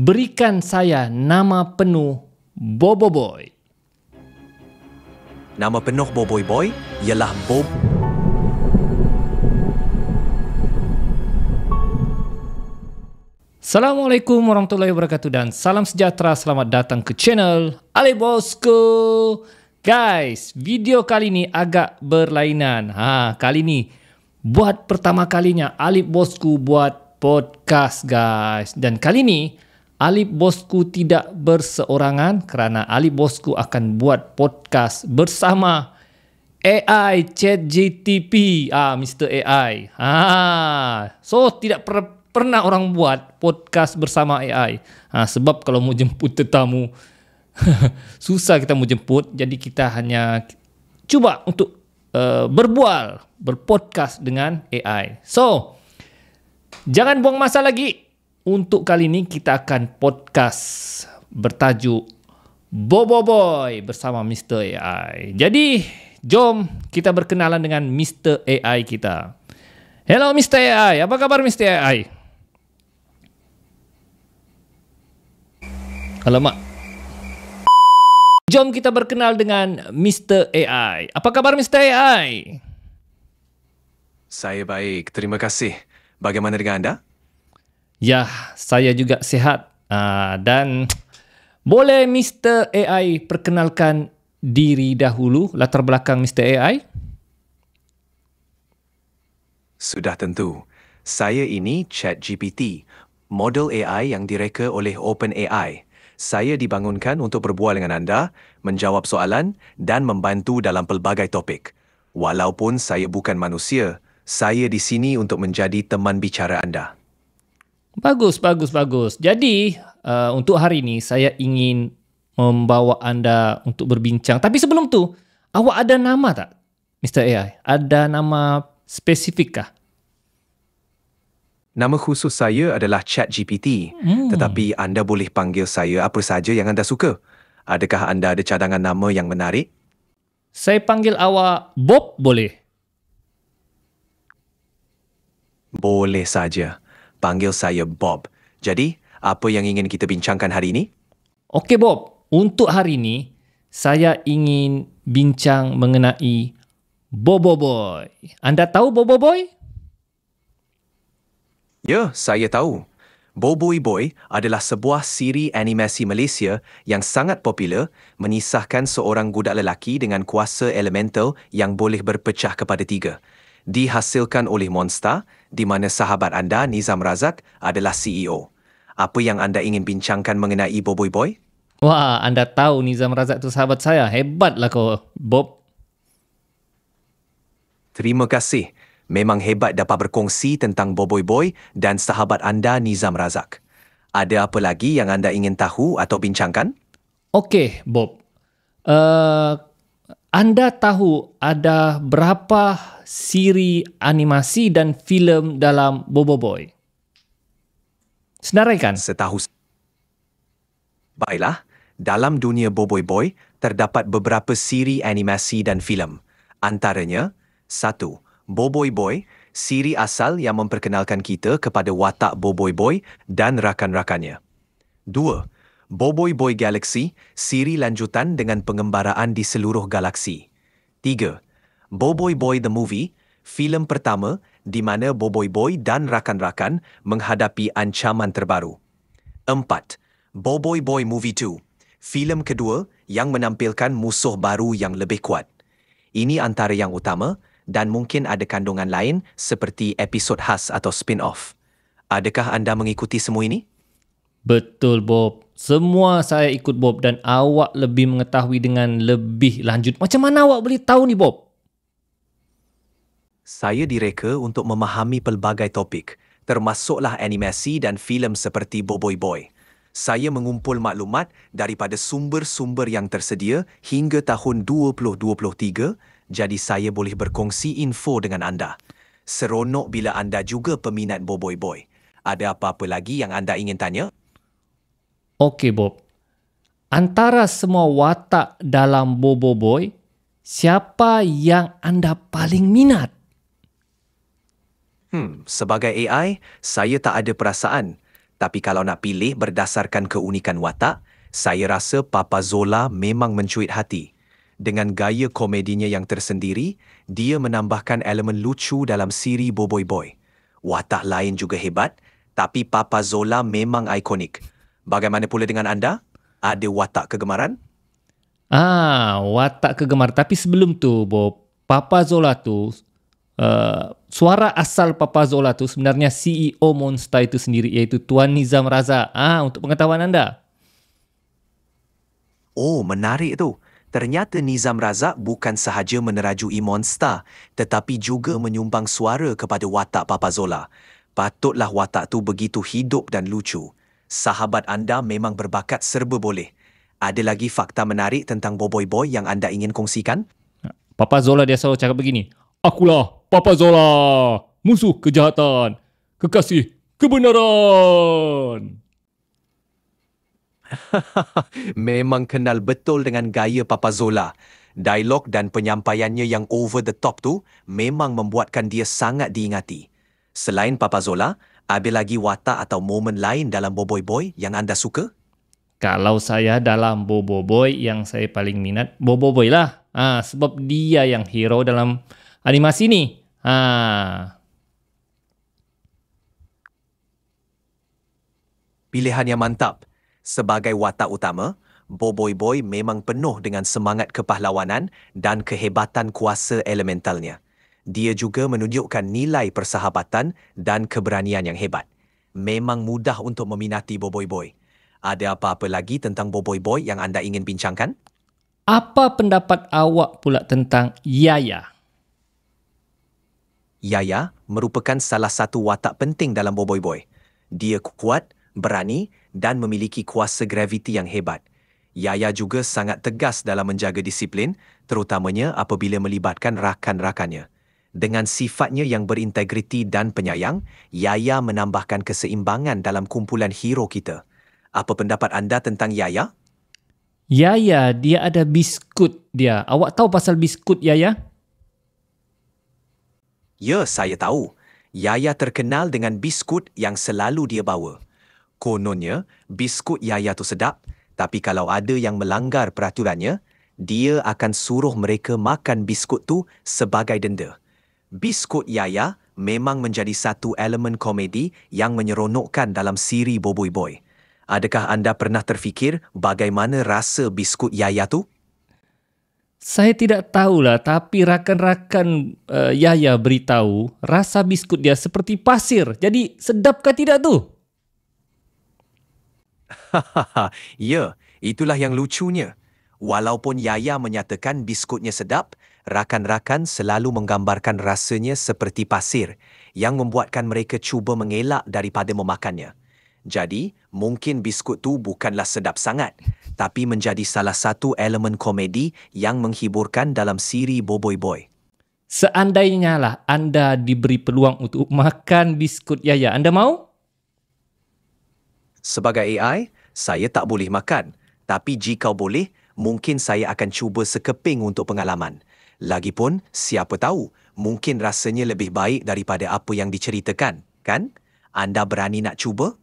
berikan saya nama penuh Bobo Boy. Nama penuh Bobo Boy ialah Bob. Assalamualaikum warahmatullahi wabarakatuh dan salam sejahtera. Selamat datang ke channel Ali Bosku. Guys, video kali ini agak berlainan. Ha, kali ini buat pertama kalinya Ali Bosku buat podcast guys. Dan kali ini Ali Bosku tidak berseorangan kerana Ali Bosku akan buat podcast bersama AI Chat GTP. Ah, Mr. AI. Ah. So, tidak per- pernah orang buat podcast bersama AI. ah, sebab kalau mau jemput tetamu, susah kita mau jemput. Jadi, kita hanya cuba untuk uh, berbual, berpodcast dengan AI. So, jangan buang masa lagi untuk kali ini kita akan podcast bertajuk Bobo Boy bersama Mr. AI. Jadi, jom kita berkenalan dengan Mr. AI kita. Hello Mr. AI, apa kabar Mr. AI? Alamak. Jom kita berkenal dengan Mr. AI. Apa kabar Mr. AI? Saya baik, terima kasih. Bagaimana dengan anda? Ya, saya juga sehat uh, ah, dan boleh Mr. AI perkenalkan diri dahulu latar belakang Mr. AI? Sudah tentu. Saya ini ChatGPT, model AI yang direka oleh OpenAI. Saya dibangunkan untuk berbual dengan anda, menjawab soalan dan membantu dalam pelbagai topik. Walaupun saya bukan manusia, saya di sini untuk menjadi teman bicara anda. Bagus, bagus, bagus. Jadi uh, untuk hari ini saya ingin membawa anda untuk berbincang. Tapi sebelum tu, awak ada nama tak, Mr. AI? Ada nama spesifik kah? Nama khusus saya adalah ChatGPT. Hmm. Tetapi anda boleh panggil saya apa saja yang anda suka. Adakah anda ada cadangan nama yang menarik? Saya panggil awak Bob boleh? Boleh saja. Boleh saja panggil saya Bob. Jadi, apa yang ingin kita bincangkan hari ini? Okey Bob, untuk hari ini, saya ingin bincang mengenai Bobo Boy. Anda tahu Bobo Boy? Ya, saya tahu. Boboy Boy adalah sebuah siri animasi Malaysia yang sangat popular menisahkan seorang budak lelaki dengan kuasa elemental yang boleh berpecah kepada tiga. Dihasilkan oleh Monster di mana sahabat anda, Nizam Razak, adalah CEO. Apa yang anda ingin bincangkan mengenai Boboiboy? Boy? Wah, anda tahu Nizam Razak tu sahabat saya. Hebatlah kau, Bob. Terima kasih. Memang hebat dapat berkongsi tentang Boboiboy Boy dan sahabat anda, Nizam Razak. Ada apa lagi yang anda ingin tahu atau bincangkan? Okey, Bob. Uh, anda tahu ada berapa siri animasi dan filem dalam Bobo Boy? Senaraikan. Setahu Baiklah, dalam dunia Bobo Boy terdapat beberapa siri animasi dan filem. Antaranya, satu, Bobo Boy, siri asal yang memperkenalkan kita kepada watak Bobo Boy dan rakan-rakannya. Dua, BoBoiBoy Boy Galaxy, siri lanjutan dengan pengembaraan di seluruh galaksi. 3. BoBoiBoy Boy The Movie, filem pertama di mana BoBoiBoy Boy dan rakan-rakan menghadapi ancaman terbaru. 4. BoBoiBoy Boy Movie 2, filem kedua yang menampilkan musuh baru yang lebih kuat. Ini antara yang utama dan mungkin ada kandungan lain seperti episod khas atau spin-off. Adakah anda mengikuti semua ini? Betul, Bob. Semua saya ikut Bob dan awak lebih mengetahui dengan lebih lanjut. Macam mana awak boleh tahu ni Bob? Saya direka untuk memahami pelbagai topik, termasuklah animasi dan filem seperti Boboiboy. Boy. Saya mengumpul maklumat daripada sumber-sumber yang tersedia hingga tahun 2023, jadi saya boleh berkongsi info dengan anda. Seronok bila anda juga peminat Boboiboy. Boy. Ada apa-apa lagi yang anda ingin tanya? Okey, Bob. Antara semua watak dalam Bobo Boy, siapa yang anda paling minat? Hmm, sebagai AI, saya tak ada perasaan. Tapi kalau nak pilih berdasarkan keunikan watak, saya rasa Papa Zola memang mencuit hati. Dengan gaya komedinya yang tersendiri, dia menambahkan elemen lucu dalam siri Boboiboy. Watak lain juga hebat, tapi Papa Zola memang ikonik. Bagaimana pula dengan anda? Ada watak kegemaran? Ah, watak kegemaran. Tapi sebelum tu, Bob, Papa Zola tu, uh, suara asal Papa Zola tu sebenarnya CEO Monster itu sendiri, iaitu Tuan Nizam Raza. Ah, untuk pengetahuan anda. Oh, menarik tu. Ternyata Nizam Razak bukan sahaja menerajui Monster, tetapi juga menyumbang suara kepada watak Papa Zola. Patutlah watak tu begitu hidup dan lucu sahabat anda memang berbakat serba boleh. Ada lagi fakta menarik tentang Boboiboy Boy yang anda ingin kongsikan? Papa Zola dia selalu cakap begini. Akulah Papa Zola, musuh kejahatan, kekasih kebenaran. memang kenal betul dengan gaya Papa Zola. Dialog dan penyampaiannya yang over the top tu memang membuatkan dia sangat diingati. Selain Papa Zola, ada lagi watak atau momen lain dalam Boboiboy Boy yang anda suka? Kalau saya dalam Boboiboy Boy yang saya paling minat, Boboiboy Boy lah. Ha, sebab dia yang hero dalam animasi ni. Ha. Pilihan yang mantap. Sebagai watak utama, Boboiboy Boy memang penuh dengan semangat kepahlawanan dan kehebatan kuasa elementalnya dia juga menunjukkan nilai persahabatan dan keberanian yang hebat. Memang mudah untuk meminati Boboiboy. Boy. Ada apa-apa lagi tentang Boboiboy Boy yang anda ingin bincangkan? Apa pendapat awak pula tentang Yaya? Yaya merupakan salah satu watak penting dalam Boboiboy. Boy. Dia kuat, berani dan memiliki kuasa graviti yang hebat. Yaya juga sangat tegas dalam menjaga disiplin, terutamanya apabila melibatkan rakan-rakannya. Dengan sifatnya yang berintegriti dan penyayang, Yaya menambahkan keseimbangan dalam kumpulan hero kita. Apa pendapat anda tentang Yaya? Yaya, dia ada biskut dia. Awak tahu pasal biskut Yaya? Ya, saya tahu. Yaya terkenal dengan biskut yang selalu dia bawa. Kononnya, biskut Yaya tu sedap, tapi kalau ada yang melanggar peraturannya, dia akan suruh mereka makan biskut tu sebagai denda. Biskut Yaya memang menjadi satu elemen komedi yang menyeronokkan dalam siri Boboiboy. Boy. Adakah anda pernah terfikir bagaimana rasa biskut Yaya tu? Saya tidak tahulah tapi rakan-rakan uh, Yaya beritahu rasa biskut dia seperti pasir. Jadi sedap ke tidak tu? ya, itulah yang lucunya. Walaupun Yaya menyatakan biskutnya sedap, rakan-rakan selalu menggambarkan rasanya seperti pasir yang membuatkan mereka cuba mengelak daripada memakannya. Jadi, mungkin biskut tu bukanlah sedap sangat, tapi menjadi salah satu elemen komedi yang menghiburkan dalam siri Boboiboy. Boy. Seandainya lah anda diberi peluang untuk makan biskut Yaya, anda mau? Sebagai AI, saya tak boleh makan. Tapi jika boleh, mungkin saya akan cuba sekeping untuk pengalaman. Lagipun, siapa tahu, mungkin rasanya lebih baik daripada apa yang diceritakan, kan? Anda berani nak cuba?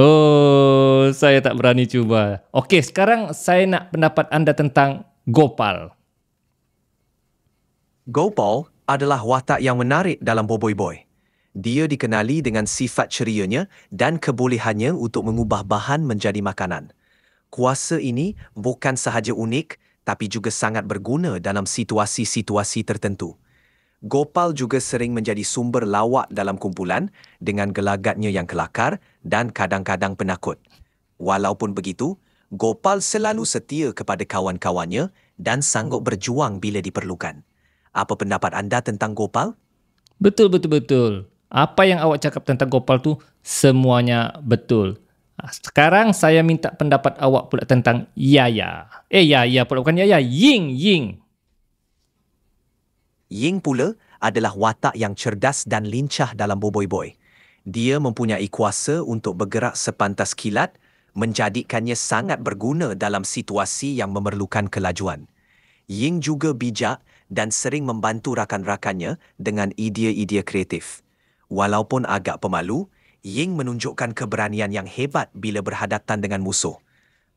Oh, saya tak berani cuba. Okey, sekarang saya nak pendapat anda tentang Gopal. Gopal adalah watak yang menarik dalam Boboiboy. Boy. Dia dikenali dengan sifat cerianya dan kebolehannya untuk mengubah bahan menjadi makanan. Kuasa ini bukan sahaja unik, tapi juga sangat berguna dalam situasi-situasi tertentu. Gopal juga sering menjadi sumber lawak dalam kumpulan dengan gelagatnya yang kelakar dan kadang-kadang penakut. Walaupun begitu, Gopal selalu setia kepada kawan-kawannya dan sanggup berjuang bila diperlukan. Apa pendapat anda tentang Gopal? Betul, betul, betul. Apa yang awak cakap tentang Gopal tu semuanya betul. Ah, sekarang saya minta pendapat awak pula tentang Yaya. Eh Yaya pula bukan Yaya, Ying Ying. Ying pula adalah watak yang cerdas dan lincah dalam Boboiboy. Boy. Dia mempunyai kuasa untuk bergerak sepantas kilat, menjadikannya sangat berguna dalam situasi yang memerlukan kelajuan. Ying juga bijak dan sering membantu rakan-rakannya dengan idea-idea kreatif. Walaupun agak pemalu, Ying menunjukkan keberanian yang hebat bila berhadapan dengan musuh.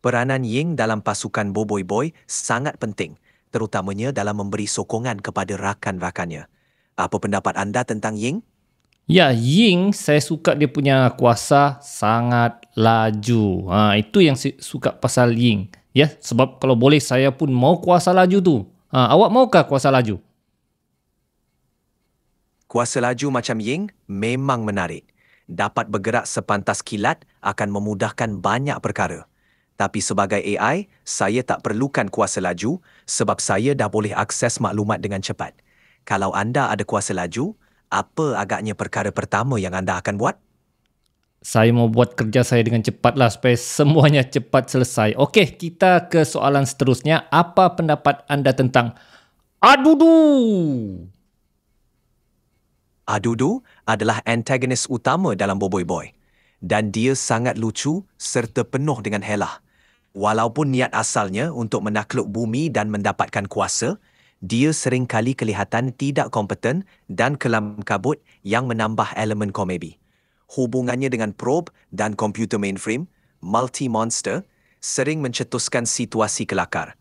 Peranan Ying dalam pasukan Boboiboy Boy sangat penting, terutamanya dalam memberi sokongan kepada rakan-rakannya. Apa pendapat anda tentang Ying? Ya, Ying saya suka dia punya kuasa sangat laju. Ha, itu yang saya suka pasal Ying. Ya, sebab kalau boleh saya pun mau kuasa laju tu. Ha, awak maukah kuasa laju? Kuasa laju macam Ying memang menarik dapat bergerak sepantas kilat akan memudahkan banyak perkara. Tapi sebagai AI, saya tak perlukan kuasa laju sebab saya dah boleh akses maklumat dengan cepat. Kalau anda ada kuasa laju, apa agaknya perkara pertama yang anda akan buat? Saya mau buat kerja saya dengan cepatlah supaya semuanya cepat selesai. Okey, kita ke soalan seterusnya. Apa pendapat anda tentang Adudu? Adudu adalah antagonis utama dalam Boboiboy Boy. Dan dia sangat lucu serta penuh dengan helah. Walaupun niat asalnya untuk menakluk bumi dan mendapatkan kuasa, dia sering kali kelihatan tidak kompeten dan kelam kabut yang menambah elemen komedi. Hubungannya dengan probe dan komputer mainframe, multi-monster, sering mencetuskan situasi kelakar.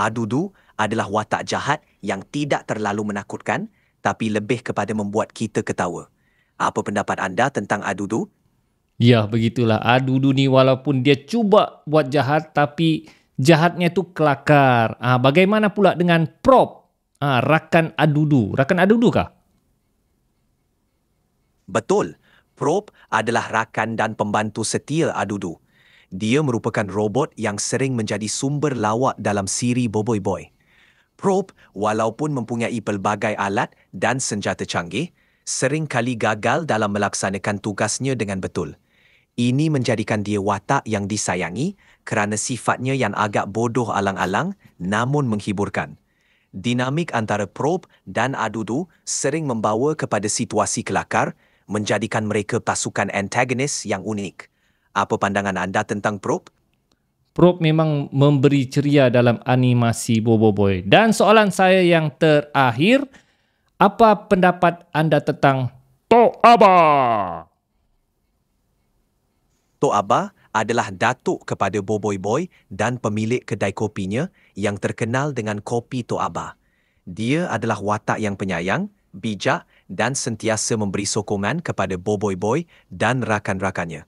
Adudu adalah watak jahat yang tidak terlalu menakutkan tapi lebih kepada membuat kita ketawa. Apa pendapat anda tentang Adudu? Ya, begitulah. Adudu ni walaupun dia cuba buat jahat tapi jahatnya tu kelakar. Ah, bagaimana pula dengan prop? Ah, rakan Adudu. Rakan Adudu kah? Betul. Prop adalah rakan dan pembantu setia Adudu. Dia merupakan robot yang sering menjadi sumber lawak dalam siri Boboiboy. Boy. Probe walaupun mempunyai pelbagai alat dan senjata canggih, sering kali gagal dalam melaksanakan tugasnya dengan betul. Ini menjadikan dia watak yang disayangi kerana sifatnya yang agak bodoh alang-alang namun menghiburkan. Dinamik antara Probe dan Adudu sering membawa kepada situasi kelakar menjadikan mereka pasukan antagonis yang unik. Apa pandangan anda tentang Probe? Prop memang memberi ceria dalam animasi Bobo Boy. Dan soalan saya yang terakhir, apa pendapat anda tentang Tok Aba? Tok Aba adalah datuk kepada Boboiboy Boy dan pemilik kedai kopinya yang terkenal dengan kopi Tok Aba. Dia adalah watak yang penyayang, bijak dan sentiasa memberi sokongan kepada Boboiboy Boy dan rakan-rakannya.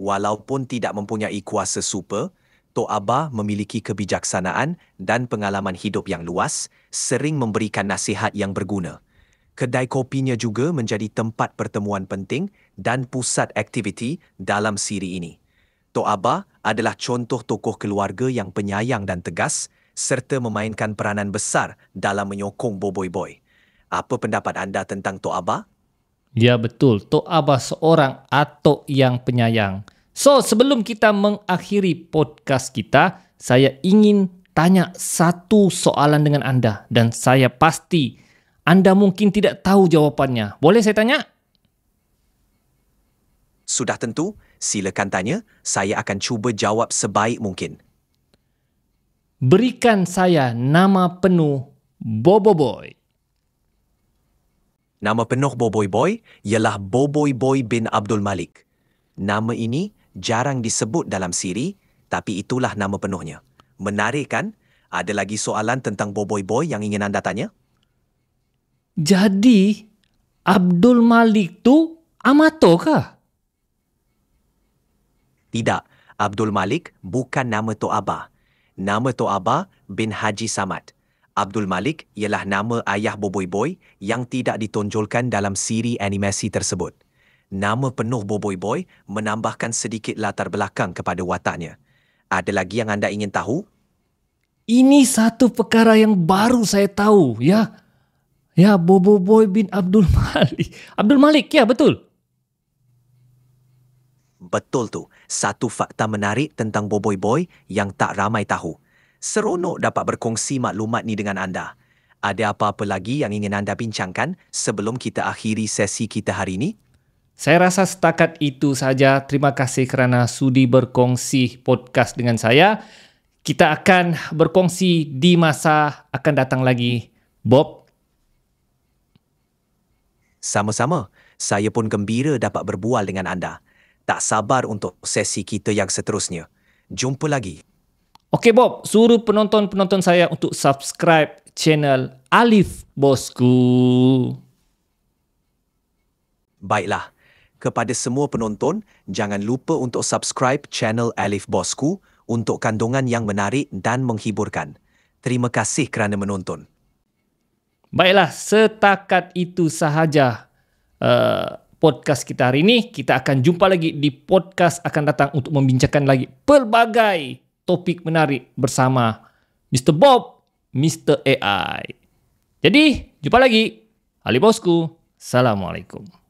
Walaupun tidak mempunyai kuasa super, Tok Aba memiliki kebijaksanaan dan pengalaman hidup yang luas, sering memberikan nasihat yang berguna. Kedai kopinya juga menjadi tempat pertemuan penting dan pusat aktiviti dalam siri ini. Tok Aba adalah contoh tokoh keluarga yang penyayang dan tegas serta memainkan peranan besar dalam menyokong Boboiboy. Boy. Apa pendapat anda tentang Tok Aba? Ya betul, Tok Aba seorang atok yang penyayang. So, sebelum kita mengakhiri podcast kita, saya ingin tanya satu soalan dengan anda dan saya pasti anda mungkin tidak tahu jawapannya. Boleh saya tanya? Sudah tentu, silakan tanya. Saya akan cuba jawab sebaik mungkin. Berikan saya nama penuh Bobo Boy. Nama penuh Boboy Boy ialah Boboy Boy bin Abdul Malik. Nama ini jarang disebut dalam siri, tapi itulah nama penuhnya. Menarik kan? Ada lagi soalan tentang Boboiboy Boy yang ingin anda tanya? Jadi, Abdul Malik tu Amato ke? Tidak, Abdul Malik bukan nama Tok Abah. Nama Tok Abah bin Haji Samad. Abdul Malik ialah nama ayah Boboiboy Boy yang tidak ditonjolkan dalam siri animasi tersebut nama penuh Boboiboy Boy menambahkan sedikit latar belakang kepada wataknya. Ada lagi yang anda ingin tahu? Ini satu perkara yang baru saya tahu, ya. Ya, Boboiboy bin Abdul Malik. Abdul Malik, ya betul? Betul tu. Satu fakta menarik tentang Boboiboy Boy yang tak ramai tahu. Seronok dapat berkongsi maklumat ni dengan anda. Ada apa-apa lagi yang ingin anda bincangkan sebelum kita akhiri sesi kita hari ini? Saya rasa setakat itu saja. Terima kasih kerana sudi berkongsi podcast dengan saya. Kita akan berkongsi di masa akan datang lagi. Bob. Sama-sama. Saya pun gembira dapat berbual dengan anda. Tak sabar untuk sesi kita yang seterusnya. Jumpa lagi. Okey Bob, suruh penonton-penonton saya untuk subscribe channel Alif Bosku. Baiklah kepada semua penonton, jangan lupa untuk subscribe channel Alif Bosku untuk kandungan yang menarik dan menghiburkan. Terima kasih kerana menonton. Baiklah, setakat itu sahaja uh, podcast kita hari ini. Kita akan jumpa lagi di podcast akan datang untuk membincangkan lagi pelbagai topik menarik bersama Mr. Bob, Mr. AI. Jadi, jumpa lagi. Alif Bosku, Assalamualaikum.